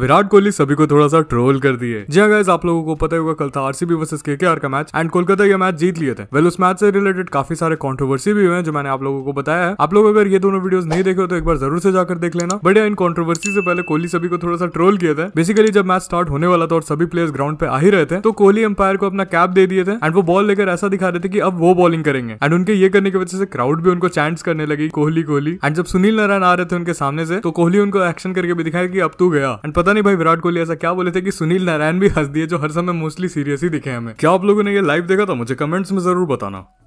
विराट कोहली सभी को थोड़ा सा ट्रोल कर दिए जी हाँ आप लोगों को पता होगा कल था आरसीबी वर्सेस केकेआर का मैच एंड कोलकाता ये मैच जीत लिए थे वेल उस मैच से रिलेटेड काफी सारे कॉन्ट्रोवर्सी भी हुए हैं जो मैंने आप लोगों को बताया है आप लोग अगर ये दोनों वीडियोस नहीं देखे हो तो एक बार जरूर से जाकर देख लेना बढ़िया इन कॉन्ट्रोवर्सी से पहले कोहली सभी को थोड़ा सा ट्रोल किया था बेसिकली जब मैच स्टार्ट होने वाला था और सभी प्लेयर्स ग्राउंड पे आ ही रहे थे तो कोहली एम्पायर को अपना कैप दे दिए थे एंड वो बॉल लेकर ऐसा दिखा रहे थे कि अब वो बॉलिंग करेंगे एंड उनके ये करने की वजह से क्राउड भी उनको चैंट्स करने लगी कोहली कोहली एंड जब सुनील नारायण आ रहे थे उनके सामने से तो कोहली उनको एक्शन करके भी दिखाया कि अब तू गया एंड पता नहीं भाई विराट कोहली ऐसा क्या बोले थे कि सुनील नारायण भी हंस दिए जो हर समय मोस्टली सीरियस ही दिखे हमें क्या आप लोगों ने ये लाइव देखा था मुझे कमेंट्स में जरूर बताना